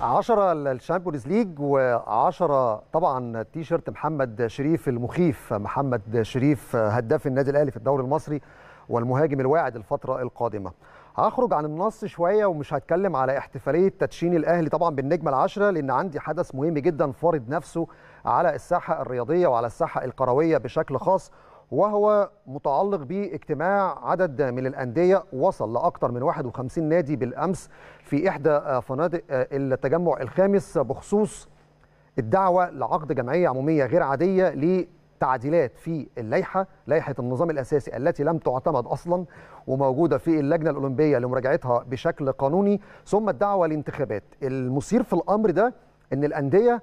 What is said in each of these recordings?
10 للشامبيونز ليج و10 طبعا تيشرت محمد شريف المخيف محمد شريف هداف النادي الاهلي في الدوري المصري والمهاجم الواعد الفتره القادمه هخرج عن النص شويه ومش هتكلم على احتفاليه تدشين الاهلي طبعا بالنجمه العاشره لان عندي حدث مهم جدا فارض نفسه على الساحه الرياضيه وعلى الساحه القرويه بشكل خاص وهو متعلق باجتماع عدد من الأندية وصل لأكثر من 51 نادي بالأمس في إحدى فنادق آه، التجمع الخامس بخصوص الدعوة لعقد جمعية عمومية غير عادية تعديلات في اللائحه لائحه النظام الاساسي التي لم تعتمد اصلا وموجوده في اللجنه الاولمبيه لمراجعتها بشكل قانوني ثم الدعوه لانتخابات المثير في الامر ده ان الانديه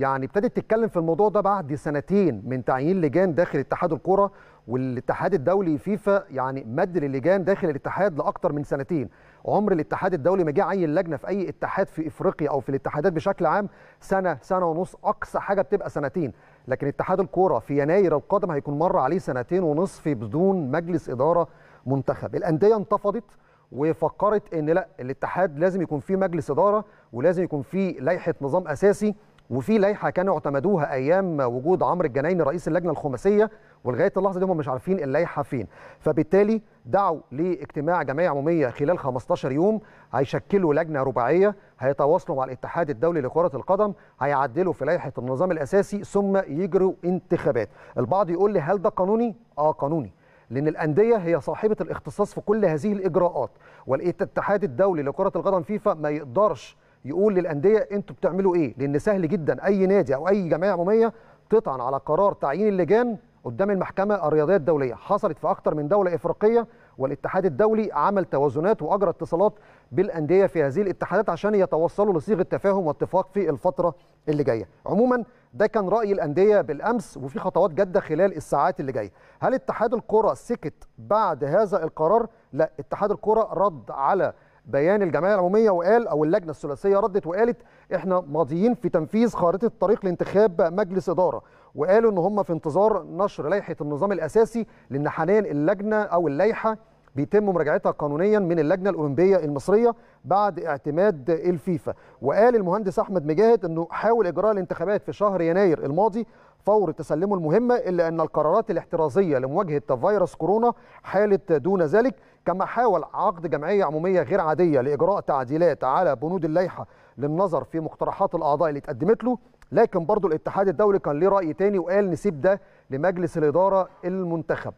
يعني ابتدت تتكلم في الموضوع ده بعد سنتين من تعيين لجان داخل اتحاد الكوره والاتحاد الدولي فيفا يعني مد للجان داخل الاتحاد لاكثر من سنتين عمر الاتحاد الدولي ما جه عين لجنه في اي اتحاد في افريقيا او في الاتحادات بشكل عام سنه سنه ونص اقصى حاجه بتبقى سنتين لكن اتحاد الكوره في يناير القادم هيكون مر عليه سنتين ونصف بدون مجلس اداره منتخب الانديه انتفضت وفكرت ان لا الاتحاد لازم يكون فيه مجلس اداره ولازم يكون فيه لائحه نظام اساسي وفي لائحه كانوا اعتمدوها ايام وجود عمرو الجنايني رئيس اللجنه الخماسيه ولغايه اللحظه دي هم مش عارفين اللائحه فين فبالتالي دعوا لاجتماع جمعيه عموميه خلال 15 يوم هيشكلوا لجنه رباعيه هيتواصلوا مع الاتحاد الدولي لكره القدم هيعدلوا في لائحه النظام الاساسي ثم يجروا انتخابات البعض يقول لي هل ده قانوني اه قانوني لأن الأندية هي صاحبة الاختصاص في كل هذه الإجراءات والاتحاد الدولي لكرة القدم فيفا ما يقدرش يقول للانديه انتوا بتعملوا ايه لان سهل جدا اي نادي او اي جمعيه عموميه تطعن على قرار تعيين اللجان قدام المحكمه الرياضيه الدوليه حصلت في اكتر من دوله افريقيه والاتحاد الدولي عمل توازنات واجرى اتصالات بالانديه في هذه الاتحادات عشان يتوصلوا لصيغه تفاهم واتفاق في الفتره اللي جايه عموما ده كان راي الانديه بالامس وفي خطوات جاده خلال الساعات اللي جايه هل اتحاد الكره سكت بعد هذا القرار لا اتحاد الكره رد على بيان الجمعيه العموميه وقال او اللجنه الثلاثيه ردت وقالت احنا ماضيين في تنفيذ خارطه الطريق لانتخاب مجلس اداره وقالوا ان هم في انتظار نشر لائحه النظام الاساسي لان حاليا اللجنه او اللائحه بيتم مراجعتها قانونيا من اللجنه الاولمبيه المصريه بعد اعتماد الفيفا وقال المهندس احمد مجاهد انه حاول اجراء الانتخابات في شهر يناير الماضي فور تسلمه المهمة إلا أن القرارات الاحترازية لمواجهة فيروس كورونا حالت دون ذلك كما حاول عقد جمعية عمومية غير عادية لإجراء تعديلات على بنود اللائحة للنظر في مقترحات الأعضاء اللي اتقدمت له لكن برضو الاتحاد الدولي كان ليه رأي تاني وقال نسيب ده لمجلس الإدارة المنتخب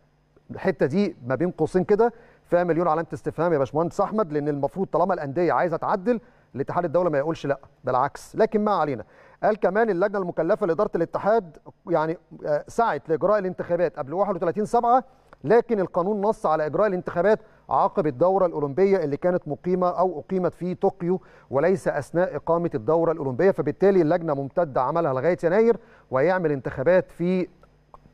الحتة دي ما بين قوسين كده فيها مليون علامة استفهام يا باشمهندس أحمد لأن المفروض طالما الأندية عايزة تعدل الاتحاد الدولي ما يقولش لا بالعكس لكن ما علينا قال كمان اللجنه المكلفه لاداره الاتحاد يعني آه، سعت لاجراء الانتخابات قبل 31 7 لكن القانون نص على اجراء الانتخابات عقب الدوره الاولمبيه اللي كانت مقيمه او اقيمت في طوكيو وليس اثناء اقامه الدوره الاولمبيه فبالتالي اللجنه ممتده عملها لغايه يناير ويعمل انتخابات في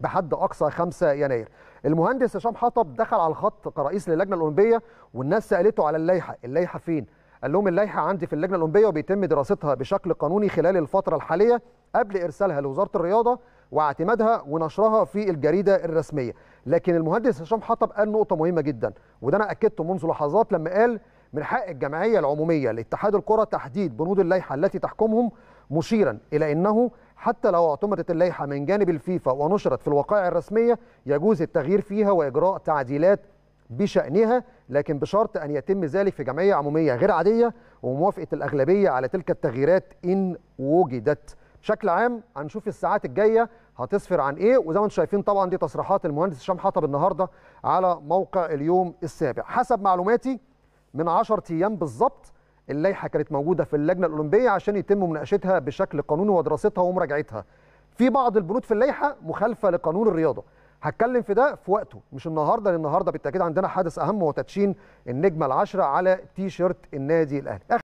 بحد اقصى 5 يناير المهندس هشام حطب دخل على الخط كرئيس للجنه الاولمبيه والناس سالته على اللائحه اللائحه فين قال لهم اللائحه عندي في اللجنه الاولمبيه وبيتم دراستها بشكل قانوني خلال الفتره الحاليه قبل ارسالها لوزاره الرياضه واعتمادها ونشرها في الجريده الرسميه لكن المهندس هشام حطب قال نقطه مهمه جدا وده انا اكدته منذ لحظات لما قال من حق الجمعيه العموميه لاتحاد الكره تحديد بنود اللائحه التي تحكمهم مشيرا الى انه حتى لو اعتمدت اللائحه من جانب الفيفا ونشرت في الوقائع الرسميه يجوز التغيير فيها واجراء تعديلات بشأنها لكن بشرط أن يتم ذلك في جمعية عمومية غير عادية وموافقة الأغلبية على تلك التغييرات إن وجدت بشكل عام هنشوف الساعات الجاية هتصفر عن إيه وزي ما انتم شايفين طبعا دي تصريحات المهندس هشام حطب النهاردة على موقع اليوم السابع حسب معلوماتي من 10 أيام بالظبط اللائحة كانت موجودة في اللجنة الأولمبية عشان يتم مناقشتها بشكل قانوني ودراستها ومراجعتها في بعض البنود في اللائحة مخالفة لقانون الرياضة هتكلم في ده في وقته مش النهارده لان النهارده بالتاكيد عندنا حدث اهم هو تدشين النجمه العشره على تي شيرت النادي الاهلي